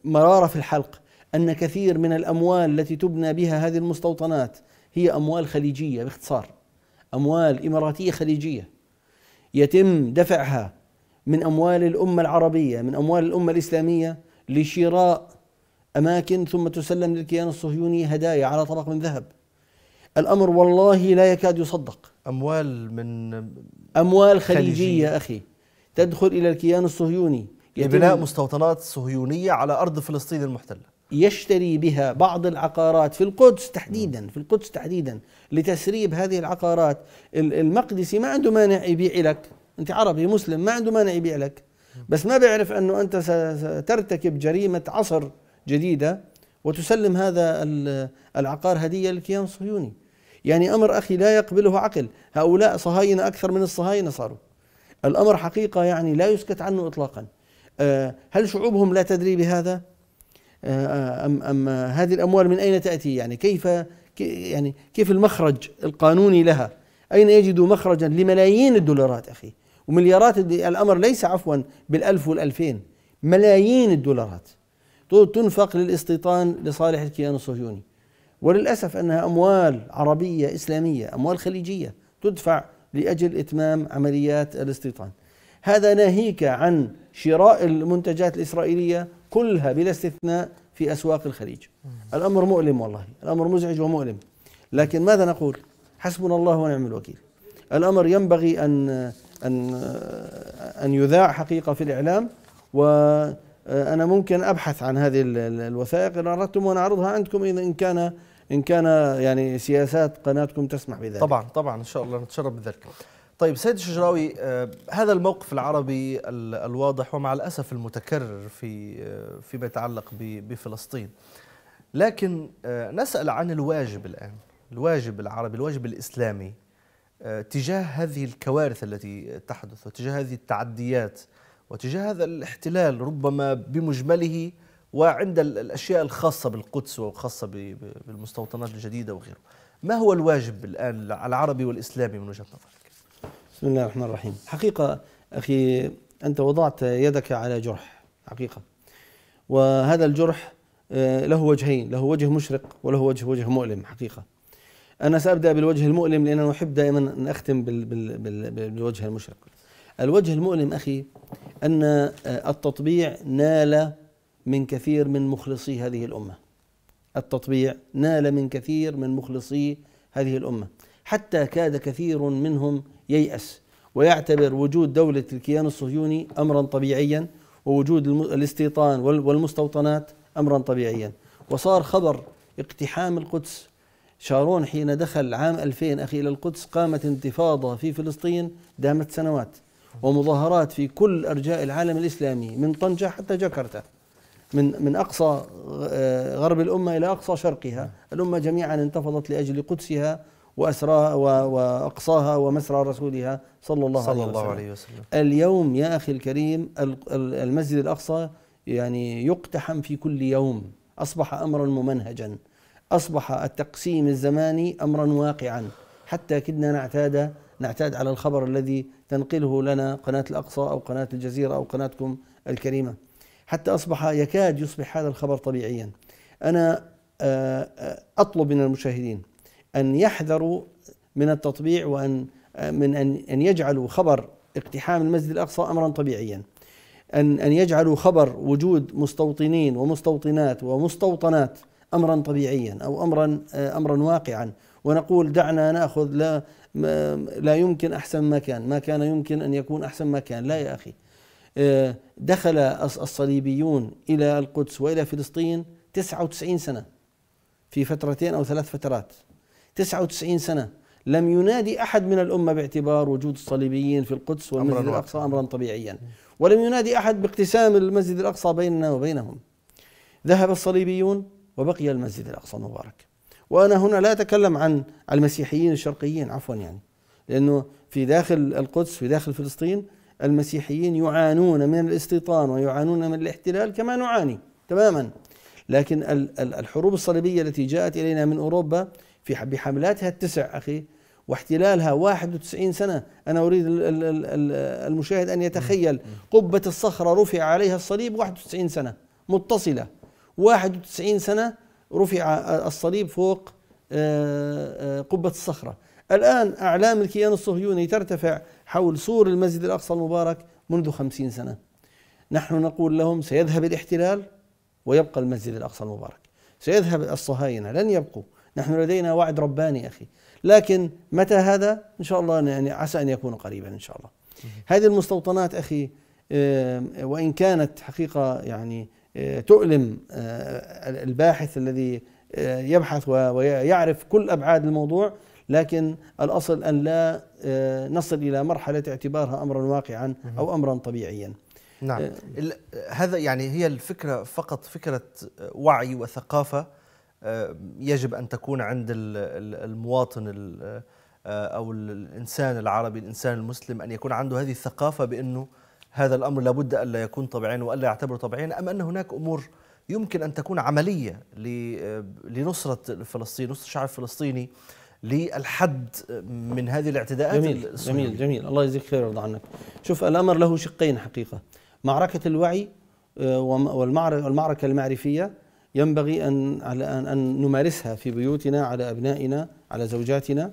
S2: مرارة في الحلق أن كثير من الأموال التي تبنى بها هذه المستوطنات هي أموال خليجية باختصار أموال إماراتية خليجية يتم دفعها من اموال الامه العربيه من اموال الامه الاسلاميه لشراء اماكن ثم تسلم للكيان الصهيوني هدايا على طبق من ذهب الامر والله لا يكاد يصدق اموال من اموال خليجيه, خليجية. اخي تدخل الى الكيان الصهيوني لبناء مستوطنات صهيونيه على ارض فلسطين المحتله يشتري بها بعض العقارات في القدس تحديدا في القدس تحديدا لتسريب هذه العقارات المقدسي ما عنده مانع يبيع لك انت عربي مسلم ما عنده مانع يبيع لك بس ما بيعرف انه انت سترتكب جريمه عصر جديده وتسلم هذا العقار هديه للكيان الصهيوني يعني امر اخي لا يقبله عقل هؤلاء صهاينه اكثر من الصهاينه صاروا الامر حقيقه يعني لا يسكت عنه اطلاقا آه، هل شعوبهم لا تدري بهذا آه، ام ام هذه الاموال من اين تاتي يعني كيف يعني كيف المخرج القانوني لها اين يجد مخرجا لملايين الدولارات اخي ومليارات الامر ليس عفوا بالالف والالفين ملايين الدولارات تنفق للاستيطان لصالح الكيان الصهيوني وللاسف انها اموال عربيه اسلاميه اموال خليجيه تدفع لاجل اتمام عمليات الاستيطان هذا ناهيك عن شراء المنتجات الاسرائيليه كلها بلا استثناء في اسواق الخليج الامر مؤلم والله الامر مزعج ومؤلم لكن ماذا نقول حسبنا الله ونعم الوكيل الامر ينبغي ان أن أن يذاع حقيقة في الإعلام وأنا ممكن أبحث عن هذه الوثائق إن أردتم ونعرضها عندكم إن كان إن كان يعني سياسات قناتكم تسمح بذلك طبعا
S1: طبعا إن شاء الله نتشرف بذلك
S2: طيب سيد الشجراوي آه، هذا الموقف
S1: العربي الواضح ومع الأسف المتكرر في آه، فيما يتعلق بفلسطين لكن آه، نسأل عن الواجب الآن الواجب العربي الواجب الإسلامي تجاه هذه الكوارث التي تحدث وتجاه هذه التعديات وتجاه هذا الاحتلال ربما بمجمله وعند الأشياء الخاصة بالقدس وخاصة بالمستوطنات الجديدة وغيره ما هو الواجب الآن العربي
S2: والإسلامي من وجهة نظرك؟ بسم الله الرحمن الرحيم حقيقة أخي أنت وضعت يدك على جرح حقيقة وهذا الجرح آه، له وجهين له وجه مشرق وله وجه وجه مؤلم حقيقة أنا سأبدأ بالوجه المؤلم لأن أحب دائما أن أختم بالوجه المشرق الوجه المؤلم أخي أن آه، التطبيع نال من كثير من مخلصي هذه الأمة التطبيع نال من كثير من مخلصي هذه الأمة حتى كاد كثير منهم ييأس ويعتبر وجود دولة الكيان الصهيوني أمرا طبيعيا ووجود الاستيطان والمستوطنات أمرا طبيعيا وصار خبر اقتحام القدس شارون حين دخل عام 2000 أخي إلى القدس قامت انتفاضة في فلسطين دامت سنوات ومظاهرات في كل أرجاء العالم الإسلامي من طنجة حتى جاكرتا من من أقصى آه، غرب الأمة إلى أقصى شرقها الأمة جميعا انتفضت لأجل قدسها وأسراها وأقصاها ومسرى رسولها صلى الله, صلى عليه, الله وسلم. عليه وسلم اليوم يا أخي الكريم المسجد الأقصى يعني يقتحم في كل يوم أصبح أمرا ممنهجا أصبح التقسيم الزماني أمرا واقعا حتى كدنا نعتاد نعتاد على الخبر الذي تنقله لنا قناة الأقصى أو قناة الجزيرة أو قناتكم الكريمة حتى أصبح يكاد يصبح هذا الخبر طبيعيا أنا آه، آه، أطلب من المشاهدين أن يحذروا من التطبيع وأن آه، من أن أن يجعلوا خبر اقتحام المسجد الأقصى أمرا طبيعيا أن أن يجعلوا خبر وجود مستوطنين ومستوطنات ومستوطنات امرا طبيعيا او امرا آه، امرا واقعا ونقول دعنا ناخذ لا لا يمكن احسن ما كان، ما كان يمكن ان يكون احسن ما كان، لا يا اخي. آه، دخل الصليبيون الى القدس والى فلسطين 99 سنه في فترتين او ثلاث فترات. 99 سنه لم ينادي احد من الامه باعتبار وجود الصليبيين في القدس والمسجد الاقصى امرا طبيعيا، ولم ينادي احد باقتسام المسجد الاقصى بيننا وبينهم. ذهب الصليبيون وبقي المسجد الأقصى المبارك وأنا هنا لا أتكلم عن المسيحيين الشرقيين عفوا يعني لأنه في داخل القدس في داخل فلسطين المسيحيين يعانون من الاستيطان ويعانون من الاحتلال كما نعاني تماما لكن الحروب الصليبية التي جاءت إلينا من أوروبا في بحملاتها التسع أخي واحتلالها 91 سنة أنا أريد المشاهد أن يتخيل قبة الصخرة رفع عليها الصليب 91 سنة متصلة 91 سنة رفع الصليب فوق آه، آه، قبة الصخرة الآن أعلام الكيان الصهيوني ترتفع حول سور المسجد الأقصى المبارك منذ خمسين سنة نحن نقول لهم سيذهب الاحتلال ويبقى المسجد الأقصى المبارك سيذهب الصهاينة لن يبقوا نحن لدينا وعد رباني أخي لكن متى هذا إن شاء الله يعني عسى أن يكون قريبا إن شاء الله هذه المستوطنات أخي وإن كانت حقيقة يعني آه، تؤلم آه، الباحث الذي آه، يبحث ويعرف كل ابعاد الموضوع لكن الاصل ان لا نصل الى مرحله اعتبارها امرا واقعا او امرا طبيعيا. نعم هذا يعني هي الفكره فقط فكره وعي وثقافه
S1: يجب ان تكون عند المواطن او الانسان العربي الانسان المسلم ان يكون عنده هذه الثقافه بانه هذا الأمر لابد ألا يكون طبيعيا وألا يعتبر طبيعيا أم أن هناك أمور يمكن أن تكون عملية آه، لنصرة فلسطين نصرة الشعب الفلسطيني للحد من
S2: هذه الاعتداءات جميل السورية. جميل جميل الله يجزيك خير ويرضى عنك شوف الأمر له شقين حقيقة معركة الوعي آه، والمعركة المعرفية ينبغي أن أن نمارسها في بيوتنا على أبنائنا على زوجاتنا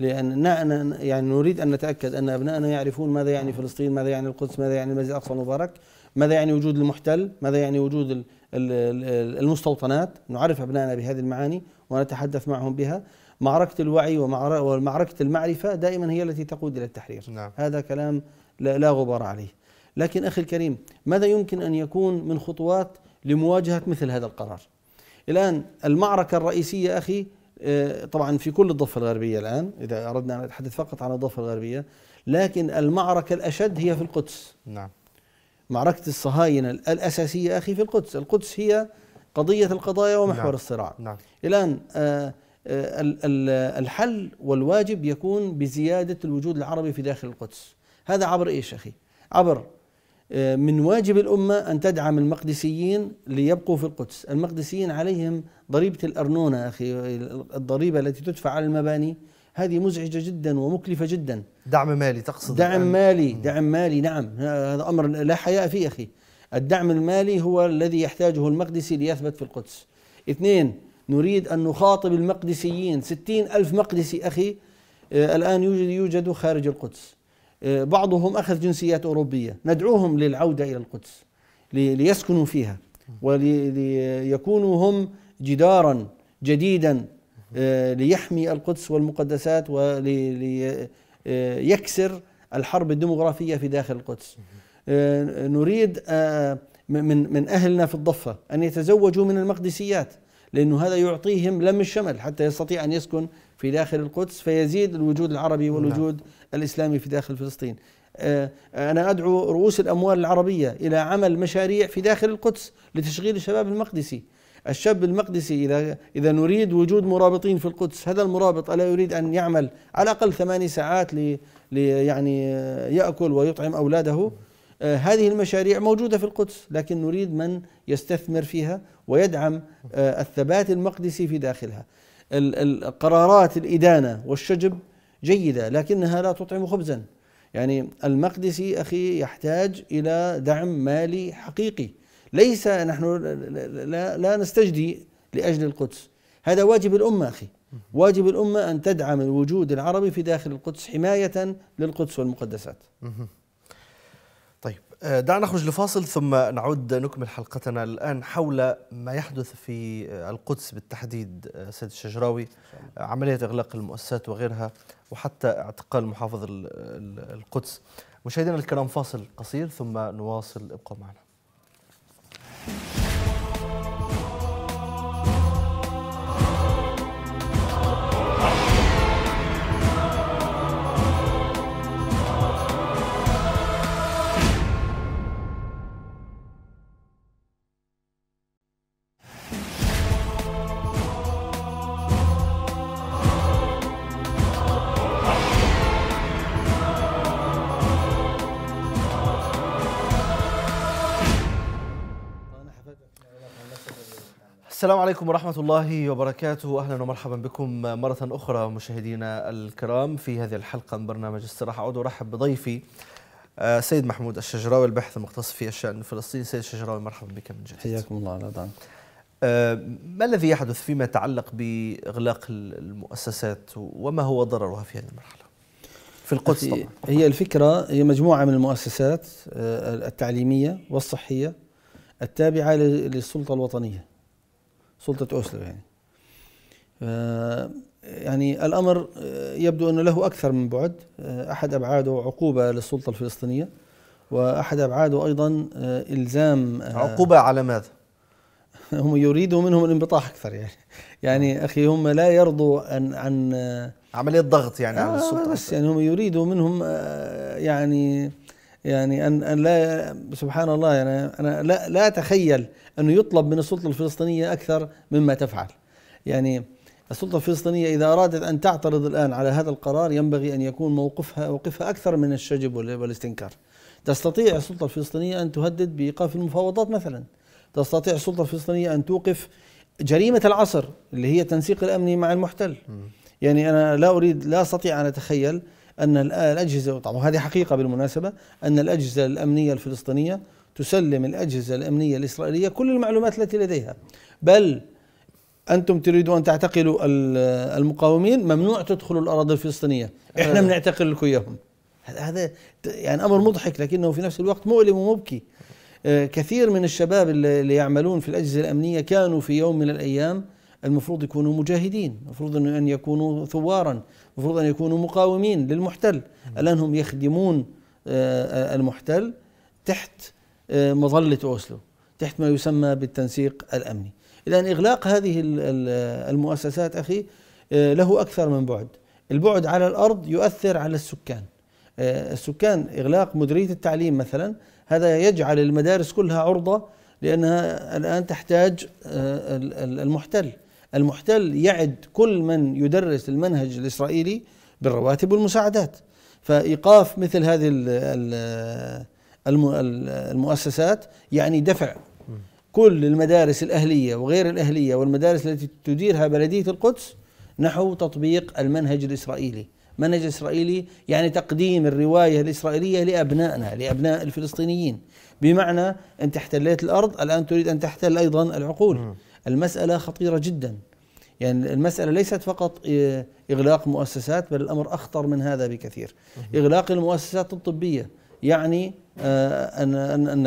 S2: لأن يعني نريد أن نتأكد أن أبنائنا يعرفون ماذا يعني فلسطين ماذا يعني القدس ماذا يعني المسجد الأقصى المبارك ماذا يعني وجود المحتل ماذا يعني وجود المستوطنات نعرف أبنائنا بهذه المعاني ونتحدث معهم بها معركة الوعي ومعركة المعرفة دائما هي التي تقود إلى التحرير نعم. هذا كلام لا غبار عليه لكن أخي الكريم ماذا يمكن أن يكون من خطوات لمواجهة مثل هذا القرار الآن المعركة الرئيسية أخي آه، طبعا في كل الضفة الغربية الآن إذا أردنا أن نتحدث فقط عن الضفة الغربية لكن المعركة الأشد هي في القدس نعم معركة الصهاينة الأساسية أخي في القدس القدس هي قضية القضايا ومحور نعم. الصراع نعم. الآن آه، آه، الحل والواجب يكون بزيادة الوجود العربي في داخل القدس هذا عبر إيش أخي عبر من واجب الأمة أن تدعم المقدسيين ليبقوا في القدس المقدسيين عليهم ضريبة الأرنونة أخي الضريبة التي تدفع على المباني هذه مزعجة جدا ومكلفة جدا دعم مالي تقصد دعم الآن. مالي دعم مالي نعم هذا أمر لا حياء فيه أخي الدعم المالي هو الذي يحتاجه المقدسي ليثبت في القدس اثنين نريد أن نخاطب المقدسيين ستين ألف مقدسي أخي آه، الآن يوجد يوجد خارج القدس آه، بعضهم أخذ جنسيات أوروبية ندعوهم للعودة إلى القدس ليسكنوا فيها وليكونوا هم جدارا جديدا آه، ليحمي القدس والمقدسات وليكسر آه، الحرب الديمغرافية في داخل القدس نريد من من أهلنا في الضفة أن يتزوجوا من المقدسيات لأنه هذا يعطيهم لم الشمل حتى يستطيع أن يسكن في داخل القدس فيزيد الوجود العربي والوجود نعم. الإسلامي في داخل فلسطين آه، أنا أدعو رؤوس الأموال العربية إلى عمل مشاريع في داخل القدس لتشغيل الشباب المقدسي الشاب المقدسي إذا إذا نريد وجود مرابطين في القدس هذا المرابط ألا يريد أن يعمل على الأقل ثماني ساعات لي يعني آه، يأكل ويطعم أولاده آه، هذه المشاريع موجودة في القدس لكن نريد من يستثمر فيها ويدعم الثبات المقدسي في داخلها القرارات الإدانة والشجب جيدة لكنها لا تطعم خبزا يعني المقدسي أخي يحتاج إلى دعم مالي حقيقي ليس نحن لا, لا نستجدي لأجل القدس هذا واجب الأمة أخي واجب الأمة أن تدعم الوجود العربي في داخل القدس حماية للقدس والمقدسات طيب آه، دعنا
S1: نخرج لفاصل ثم نعود نكمل حلقتنا الآن حول ما يحدث في آه، القدس بالتحديد آه، سيد الشجراوي عملية إغلاق المؤسسات وغيرها وحتى اعتقال محافظ القدس مشاهدينا الكرام فاصل قصير ثم نواصل ابقوا معنا السلام عليكم ورحمة الله وبركاته أهلا ومرحبا بكم مرة أخرى مشاهدينا الكرام في هذه الحلقة من برنامج استراحة أعود أرحب بضيفي آه، سيد محمود الشجراوي الباحث المختص في الشأن الفلسطيني سيد الشجراوي مرحبا بك من جديد حياكم الله على دعم آه، ما الذي يحدث فيما يتعلق بإغلاق المؤسسات وما هو ضررها في هذه المرحلة؟
S2: في القدس طبعا. هي الفكرة هي مجموعة من المؤسسات آه، التعليمية والصحية التابعة للسلطة الوطنية سلطة أوسلو يعني يعني الأمر آه، يبدو أنه له أكثر من بعد آه، أحد أبعاده عقوبة للسلطة الفلسطينية وأحد أبعاده أيضا آه، إلزام عقوبة على ماذا؟ هم يريدوا منهم الانبطاح أكثر يعني يعني أخي هم لا يرضوا عن عن عملية ضغط يعني آه على السلطة بس يعني هم يريدوا منهم يعني يعني ان ان لا سبحان الله يعني انا لا لا اتخيل انه يطلب من السلطه الفلسطينيه اكثر مما تفعل. يعني السلطه الفلسطينيه اذا ارادت ان تعترض الان على هذا القرار ينبغي ان يكون موقفها موقفها اكثر من الشجب والاستنكار. تستطيع السلطه الفلسطينيه ان تهدد بايقاف المفاوضات مثلا. تستطيع السلطه الفلسطينيه ان توقف جريمه العصر اللي هي التنسيق الامني مع المحتل. يعني انا لا اريد لا استطيع ان اتخيل أن الأجهزة طبعا هذه حقيقة بالمناسبة أن الأجهزة الأمنية الفلسطينية تسلم الأجهزة الأمنية الإسرائيلية كل المعلومات التي لديها بل انتم تريدون ان تعتقلوا المقاومين ممنوع تدخلوا الاراضي الفلسطينيه احنا بنعتقل لكم اياهم هذا يعني امر مضحك لكنه في نفس الوقت مؤلم ومبكي آه، كثير من الشباب اللي يعملون في الاجهزه الامنيه كانوا في يوم من الايام المفروض يكونوا مجاهدين المفروض ان يكونوا ثوارا المفروض أن يكونوا مقاومين للمحتل الآن هم يخدمون آه، آه، المحتل تحت آه، مظلة أوسلو تحت ما يسمى بالتنسيق الأمني الآن إغلاق هذه المؤسسات أخي له أكثر من بعد البعد على الأرض يؤثر على السكان السكان إغلاق مديرية التعليم مثلا هذا يجعل المدارس كلها عرضة لأنها الآن تحتاج المحتل المحتل يعد كل من يدرس المنهج الإسرائيلي بالرواتب والمساعدات فإيقاف مثل هذه المؤسسات يعني دفع كل المدارس الأهلية وغير الأهلية والمدارس التي تديرها بلدية القدس نحو تطبيق المنهج الإسرائيلي منهج إسرائيلي يعني تقديم الرواية الإسرائيلية لأبنائنا لأبناء الفلسطينيين بمعنى أنت احتليت الأرض الآن تريد أن تحتل أيضا العقول المسألة خطيرة جدا يعني المسألة ليست فقط إغلاق مؤسسات بل الأمر أخطر من هذا بكثير إغلاق المؤسسات الطبية يعني آه، أن أن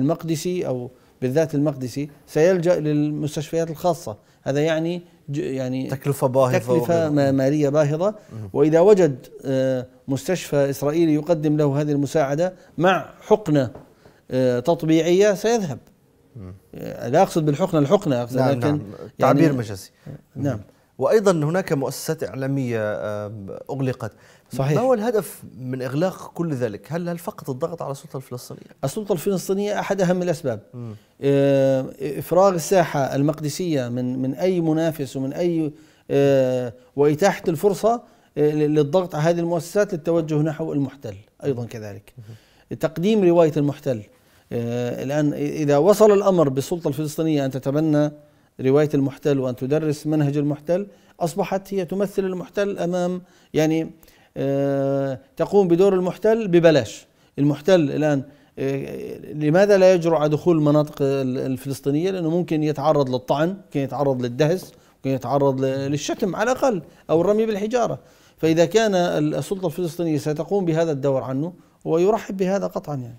S2: المقدسي أو بالذات المقدسي سيلجأ للمستشفيات الخاصة هذا يعني يعني تكلفة باهظة تكلفة مالية باهظة وإذا وجد آه، مستشفى إسرائيلي يقدم له هذه المساعدة مع حقنة آه، تطبيعية سيذهب لا أقصد بالحقنة الحقنة أقصد نعم لكن نعم يعني تعبير مجازي نعم
S1: وأيضا هناك مؤسسات إعلامية أغلقت
S2: صحيح ما هو الهدف من إغلاق كل ذلك؟ هل هل فقط الضغط على السلطة الفلسطينية؟ السلطة الفلسطينية أحد أهم الأسباب آه، إفراغ الساحة المقدسية من من أي منافس ومن أي آه، وإتاحة الفرصة آه، للضغط على هذه المؤسسات للتوجه نحو المحتل أيضا كذلك تقديم رواية المحتل آه، الآن إذا وصل الأمر بالسلطة الفلسطينية أن تتبنى رواية المحتل وأن تدرس منهج المحتل أصبحت هي تمثل المحتل أمام يعني آه، تقوم بدور المحتل ببلاش المحتل الآن آه، لماذا لا يجرؤ على دخول المناطق الفلسطينية لأنه ممكن يتعرض للطعن ممكن يتعرض للدهس ممكن يتعرض للشتم على الأقل أو الرمي بالحجارة فإذا كان السلطة الفلسطينية ستقوم بهذا الدور عنه ويرحب بهذا قطعا يعني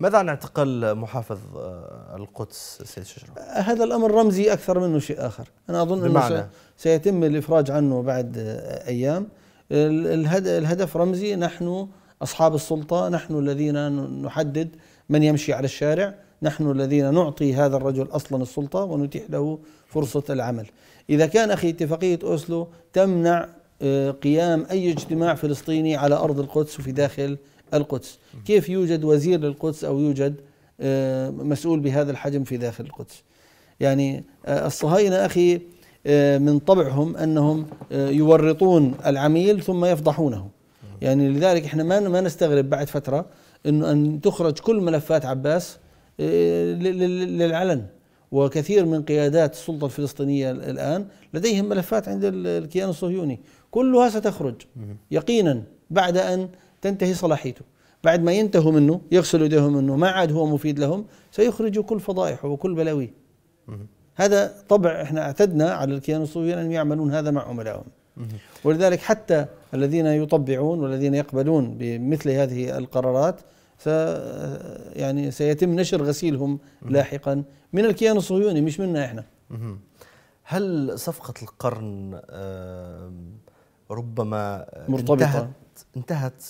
S1: ماذا عن اعتقال محافظ آه، القدس سيد شجرة؟
S2: آه، هذا الأمر رمزي أكثر منه شيء آخر أنا أظن بمعنى. أنه سيتم الإفراج عنه بعد آه، أيام الهدف رمزي نحن أصحاب السلطة نحن الذين نحدد من يمشي على الشارع نحن الذين نعطي هذا الرجل أصلا السلطة ونتيح له فرصة العمل إذا كان أخي اتفاقية أوسلو تمنع قيام أي اجتماع فلسطيني على أرض القدس وفي داخل القدس كيف يوجد وزير للقدس أو يوجد آه، مسؤول بهذا الحجم في داخل القدس يعني آه، الصهاينة أخي آه، من طبعهم أنهم يورطون العميل ثم يفضحونه يعني لذلك احنا ما ما نستغرب بعد فترة انه ان تخرج كل ملفات عباس للعلن وكثير من قيادات السلطة الفلسطينية الآن لديهم ملفات عند الكيان الصهيوني كلها ستخرج يقينا بعد أن تنتهي صلاحيته بعد ما ينتهوا منه يغسلوا ايديهم منه ما عاد هو مفيد لهم سيخرجوا كل فضائحه وكل بلاويه هذا طبع احنا اعتدنا على الكيان الصهيوني ان يعملون هذا مع عملائهم ولذلك حتى الذين يطبعون والذين يقبلون بمثل هذه القرارات س يعني سيتم نشر غسيلهم لاحقا من الكيان الصهيوني مش منا احنا
S1: هل صفقة القرن ربما مرتبطة انتهت, انتهت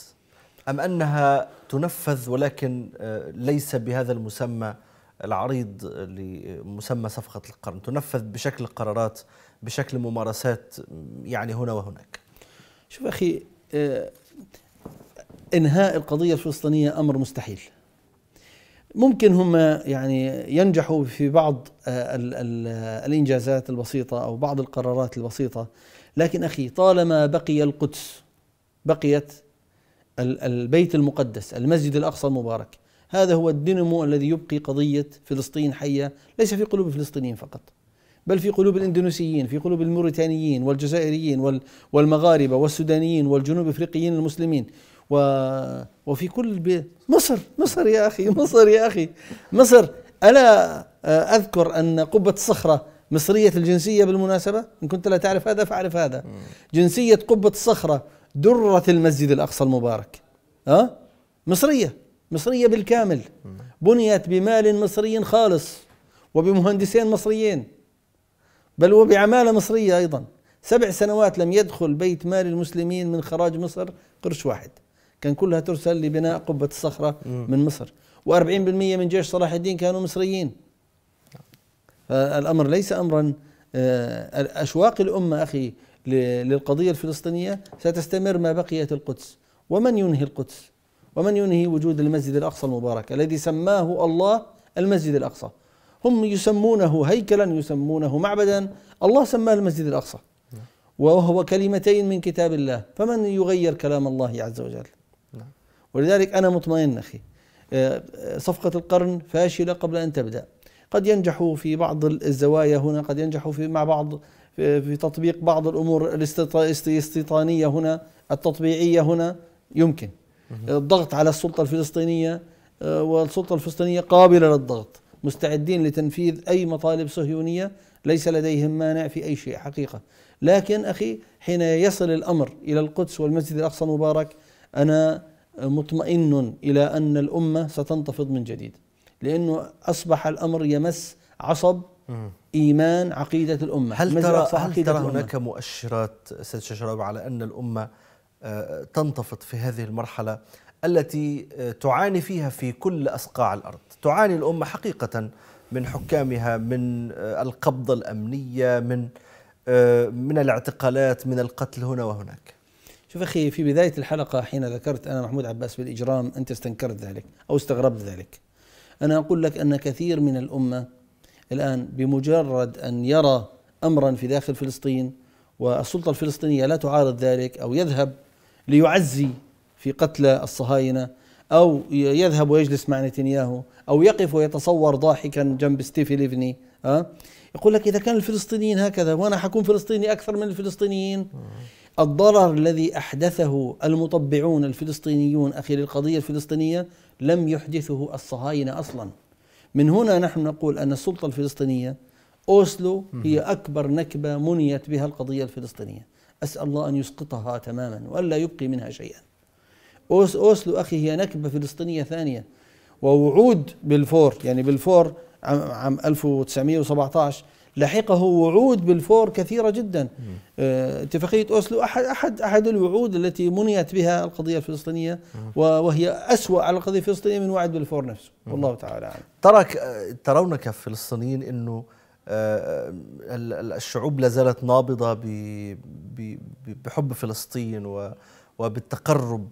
S1: أم أنها تنفذ ولكن آه، ليس بهذا المسمى العريض لمسمى صفقة القرن تنفذ بشكل قرارات بشكل ممارسات يعني هنا وهناك شوف
S2: أخي آه، إنهاء القضية الفلسطينية أمر مستحيل ممكن هم يعني ينجحوا في بعض الـ آه، الـ الإنجازات البسيطة أو بعض القرارات البسيطة لكن أخي طالما بقي القدس بقيت البيت المقدس المسجد الأقصى المبارك هذا هو الدينامو الذي يبقي قضية فلسطين حية ليس في قلوب الفلسطينيين فقط بل في قلوب الاندونيسيين في قلوب الموريتانيين والجزائريين والمغاربة والسودانيين والجنوب افريقيين المسلمين و وفي كل بيت مصر مصر يا أخي مصر يا أخي مصر ألا آه، أذكر أن قبة الصخرة مصرية الجنسية بالمناسبة إن كنت لا تعرف هذا فاعرف هذا جنسية قبة الصخرة درة المسجد الأقصى المبارك أه؟ مصرية مصرية بالكامل بنيت بمال مصري خالص وبمهندسين مصريين بل وبعمالة مصرية أيضا سبع سنوات لم يدخل بيت مال المسلمين من خراج مصر قرش واحد كان كلها ترسل لبناء قبة الصخرة من مصر و40% من جيش صلاح الدين كانوا مصريين فالأمر ليس أمرا آه، أشواق الأمة أخي للقضية الفلسطينية ستستمر ما بقيت القدس ومن ينهي القدس ومن ينهي وجود المسجد الأقصى المبارك الذي سماه الله المسجد الأقصى هم يسمونه هيكلا يسمونه معبدا الله سماه المسجد الأقصى وهو كلمتين من كتاب الله فمن يغير كلام الله عز وجل نعم. ولذلك أنا مطمئن أخي آه، آه، صفقة القرن فاشلة قبل أن تبدأ قد ينجحوا في بعض الزوايا هنا قد ينجحوا في مع بعض في تطبيق بعض الامور الاستيطانيه هنا التطبيعيه هنا يمكن الضغط على السلطه الفلسطينيه آه، والسلطه الفلسطينيه قابله للضغط مستعدين لتنفيذ اي مطالب صهيونيه ليس لديهم مانع في اي شيء حقيقه لكن اخي حين يصل الامر الى القدس والمسجد الاقصى المبارك انا مطمئن الى ان الامه ستنتفض من جديد لانه اصبح الامر يمس عصب ايمان عقيده الامه هل ترى هل ترى هناك
S1: مؤشرات سيد شراب على ان الامه آه، تنتفض في هذه المرحله التي آه، تعاني فيها في كل اصقاع الارض تعاني الامه حقيقه من حكامها من آه، القبضه
S2: الامنيه من من الاعتقالات من القتل هنا وهناك شوف اخي في بدايه الحلقه حين ذكرت انا محمود عباس بالاجرام انت استنكرت ذلك او استغربت ذلك انا اقول لك ان كثير من الامه الآن بمجرد أن يرى أمرا في داخل فلسطين والسلطة الفلسطينية لا تعارض ذلك أو يذهب ليعزي في قتل الصهاينة أو يذهب ويجلس مع نتنياهو أو يقف ويتصور ضاحكا جنب ستيفي ليفني أه؟ يقول لك إذا كان الفلسطينيين هكذا وأنا حكون فلسطيني أكثر من الفلسطينيين الضرر الذي أحدثه المطبعون الفلسطينيون أخي للقضية الفلسطينية لم يحدثه الصهاينة أصلاً من هنا نحن نقول أن السلطة الفلسطينية أوسلو هي أكبر نكبة منيت بها القضية الفلسطينية أسأل الله أن يسقطها تماما وألا يبقي منها شيئا أوس أوسلو أخي هي نكبة فلسطينية ثانية ووعود بالفور يعني بالفور عام 1917 لحقه وعود بالفور كثيره جدا آه، اتفاقيه اوسلو احد احد احد الوعود التي منيت بها القضيه الفلسطينيه وهي اسوا على القضيه الفلسطينيه من وعد بالفور نفسه والله تعالى اعلم
S1: ترك آه، ترون كفلسطينيين انه آه، الشعوب لا زالت نابضه بحب فلسطين وبالتقرب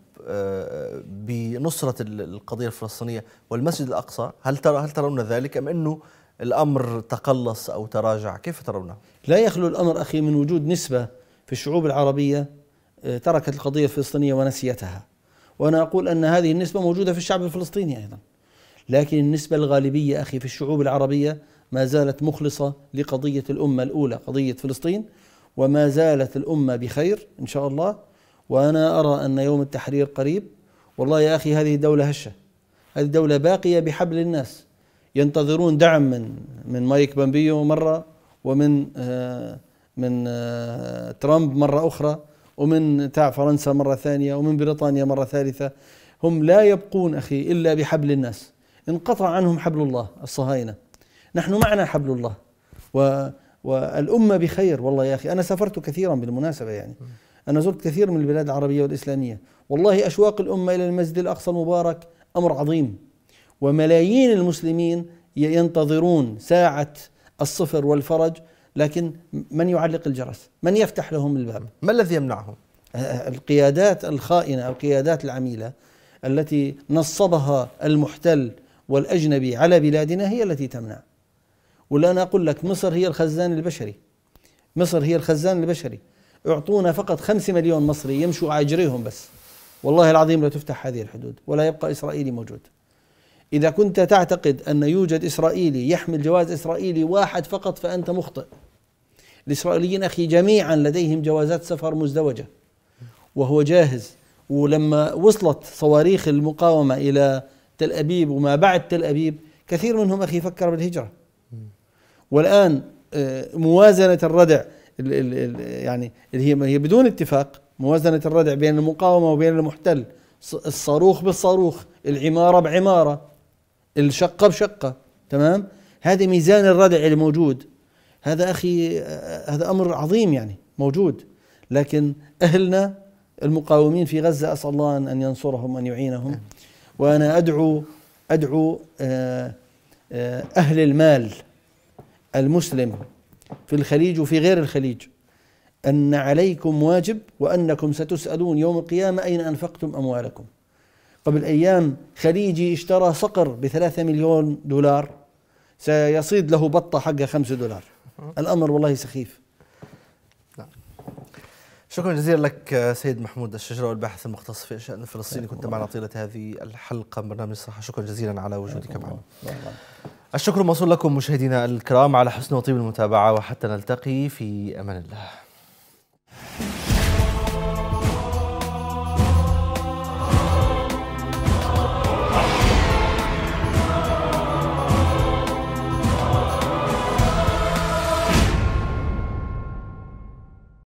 S1: بنصرة القضية الفلسطينية والمسجد الأقصى هل ترى هل ترون ذلك أم أنه الأمر تقلص أو تراجع كيف
S2: ترونه؟ لا يخلو الأمر أخي من وجود نسبة في الشعوب العربية آه، تركت القضية الفلسطينية ونسيتها وأنا أقول أن هذه النسبة موجودة في الشعب الفلسطيني أيضا لكن النسبة الغالبية أخي في الشعوب العربية ما زالت مخلصة لقضية الأمة الأولى قضية فلسطين وما زالت الأمة بخير إن شاء الله وأنا أرى أن يوم التحرير قريب والله يا أخي هذه دوله هشة هذه دوله باقية بحبل الناس ينتظرون دعم من من مايك بامبيو مره ومن آه، من آه، ترامب مره اخرى ومن تاع فرنسا مره ثانيه ومن بريطانيا مره ثالثه هم لا يبقون اخي الا بحبل الناس انقطع عنهم حبل الله الصهاينه نحن معنا حبل الله و والامه بخير والله يا اخي انا سافرت كثيرا بالمناسبه يعني انا زرت كثير من البلاد العربيه والاسلاميه والله اشواق الامه الى المسجد الاقصى المبارك امر عظيم وملايين المسلمين ينتظرون ساعة الصفر والفرج لكن من يعلق الجرس؟ من يفتح لهم الباب؟ ما الذي يمنعهم؟ أه، أه، القيادات الخائنة القيادات العميلة التي نصبها المحتل والأجنبي على بلادنا هي التي تمنع والآن أقول لك مصر هي الخزان البشري مصر هي الخزان البشري اعطونا فقط خمسة مليون مصري يمشوا عجريهم بس والله العظيم لا تفتح هذه الحدود ولا يبقى إسرائيلي موجود إذا كنت تعتقد أن يوجد إسرائيلي يحمل جواز إسرائيلي واحد فقط فأنت مخطئ الإسرائيليين أخي جميعا لديهم جوازات سفر مزدوجة وهو جاهز ولما وصلت صواريخ المقاومة إلى تل أبيب وما بعد تل أبيب كثير منهم أخي فكر بالهجرة والآن آه، موازنة الردع يعني اللي هي بدون اتفاق موازنة الردع بين المقاومة وبين المحتل الصاروخ بالصاروخ العمارة بعمارة الشقة بشقة تمام هذا ميزان الردع الموجود هذا أخي هذا أمر عظيم يعني موجود لكن أهلنا المقاومين في غزة أسأل الله أن ينصرهم وأن يعينهم وأنا أدعو أدعو آه، آه، أهل المال المسلم في الخليج وفي غير الخليج أن عليكم واجب وأنكم ستسألون يوم القيامة أين أنفقتم أموالكم قبل أيام خليجي اشترى صقر بثلاثة مليون دولار سيصيد له بطة حقها خمسة دولار الأمر والله سخيف نعم. شكرا جزيلا لك سيد محمود
S1: الشجرة والباحث المختص في الشأن الفلسطيني كنت معنا طيلة هذه الحلقة من برنامج الصحة شكرا جزيلا على وجودك معنا الشكر موصول لكم مشاهدينا الكرام على حسن وطيب المتابعة وحتى نلتقي في أمان الله